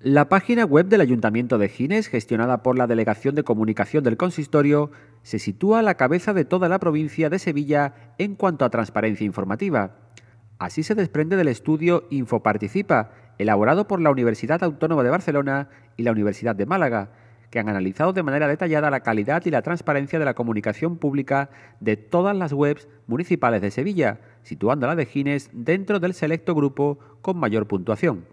La página web del Ayuntamiento de Gines, gestionada por la Delegación de Comunicación del Consistorio, se sitúa a la cabeza de toda la provincia de Sevilla en cuanto a transparencia informativa. Así se desprende del estudio Infoparticipa, elaborado por la Universidad Autónoma de Barcelona y la Universidad de Málaga, que han analizado de manera detallada la calidad y la transparencia de la comunicación pública de todas las webs municipales de Sevilla, situando la de Gines dentro del selecto grupo con mayor puntuación.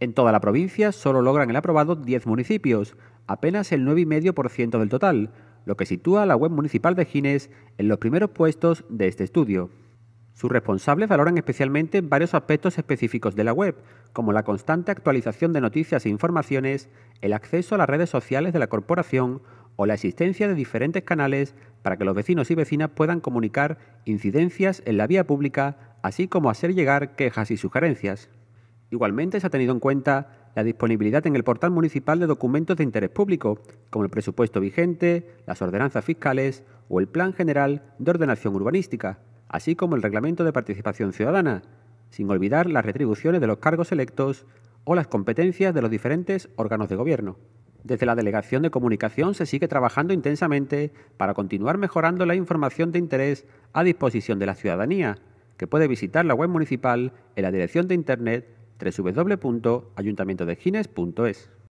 En toda la provincia solo logran el aprobado 10 municipios, apenas el 9,5% del total, lo que sitúa a la web municipal de Gines en los primeros puestos de este estudio. Sus responsables valoran especialmente varios aspectos específicos de la web, como la constante actualización de noticias e informaciones, el acceso a las redes sociales de la corporación o la existencia de diferentes canales para que los vecinos y vecinas puedan comunicar incidencias en la vía pública, así como hacer llegar quejas y sugerencias. Igualmente, se ha tenido en cuenta la disponibilidad en el portal municipal de documentos de interés público, como el presupuesto vigente, las ordenanzas fiscales o el Plan General de Ordenación Urbanística, así como el Reglamento de Participación Ciudadana, sin olvidar las retribuciones de los cargos electos o las competencias de los diferentes órganos de gobierno. Desde la Delegación de Comunicación se sigue trabajando intensamente para continuar mejorando la información de interés a disposición de la ciudadanía, que puede visitar la web municipal en la dirección de Internet www.ayuntamientodegines.es.